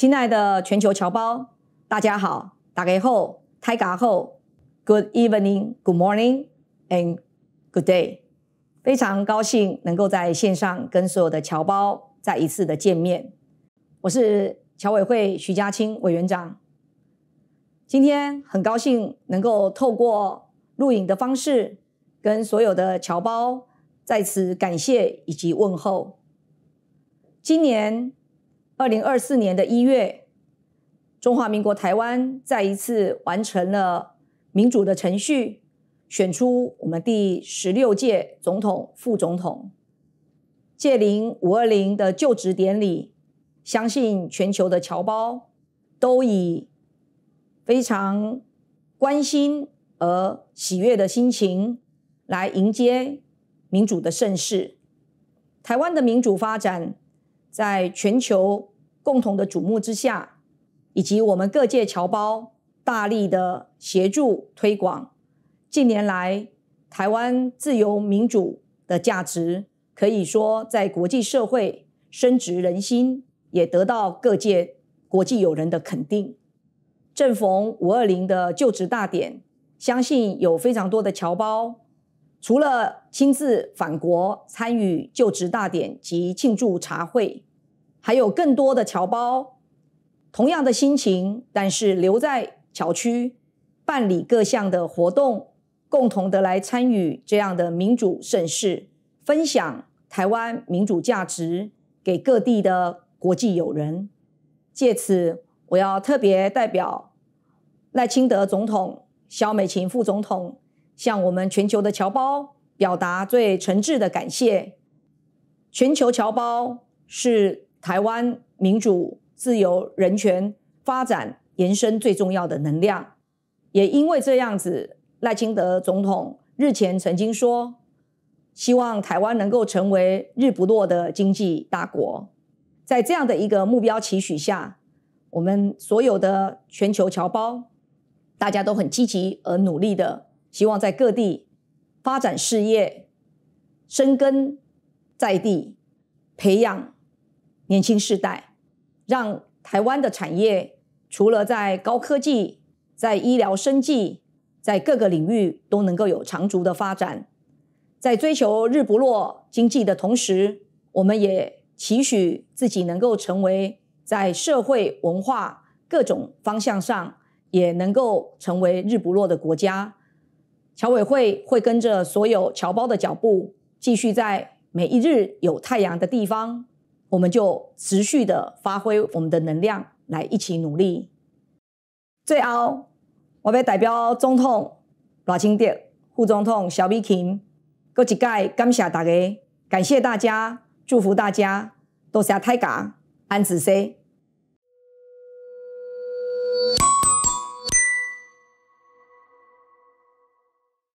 亲爱的全球侨胞，大家好！打家好，泰嘎后，Good evening, Good morning, and Good day。非常高兴能够在线上跟所有的侨胞再一次的见面。我是侨委会徐家清委员长。今天很高兴能够透过录影的方式，跟所有的侨胞在此感谢以及问候。今年。二零二四年的一月，中华民国台湾再一次完成了民主的程序，选出我们第十六届总统、副总统。借零五二零的就职典礼，相信全球的侨胞都以非常关心而喜悦的心情来迎接民主的盛世。台湾的民主发展在全球。共同的瞩目之下，以及我们各界侨胞大力的协助推广，近年来台湾自由民主的价值，可以说在国际社会深植人心，也得到各界国际友人的肯定。正逢五二零的就职大典，相信有非常多的侨胞，除了亲自返国参与就职大典及庆祝茶会。还有更多的侨胞，同样的心情，但是留在侨区办理各项的活动，共同的来参与这样的民主盛事，分享台湾民主价值给各地的国际友人。借此，我要特别代表赖清德总统、萧美琴副总统，向我们全球的侨胞表达最诚挚的感谢。全球侨胞是。台湾民主、自由、人权发展延伸最重要的能量，也因为这样子，赖清德总统日前曾经说，希望台湾能够成为日不落的经济大国。在这样的一个目标期许下，我们所有的全球侨胞，大家都很积极而努力的，希望在各地发展事业、生根在地、培养。年轻世代，让台湾的产业除了在高科技、在医疗、生计、在各个领域都能够有长足的发展，在追求日不落经济的同时，我们也期许自己能够成为在社会文化各种方向上也能够成为日不落的国家。侨委会会跟着所有侨胞的脚步，继续在每一日有太阳的地方。我们就持续的发挥我们的能量，来一起努力。最后，我要代表总统罗清德、副总统小米琴，各一届感谢大家，感谢大家，祝福大家，多谢大家，安子西。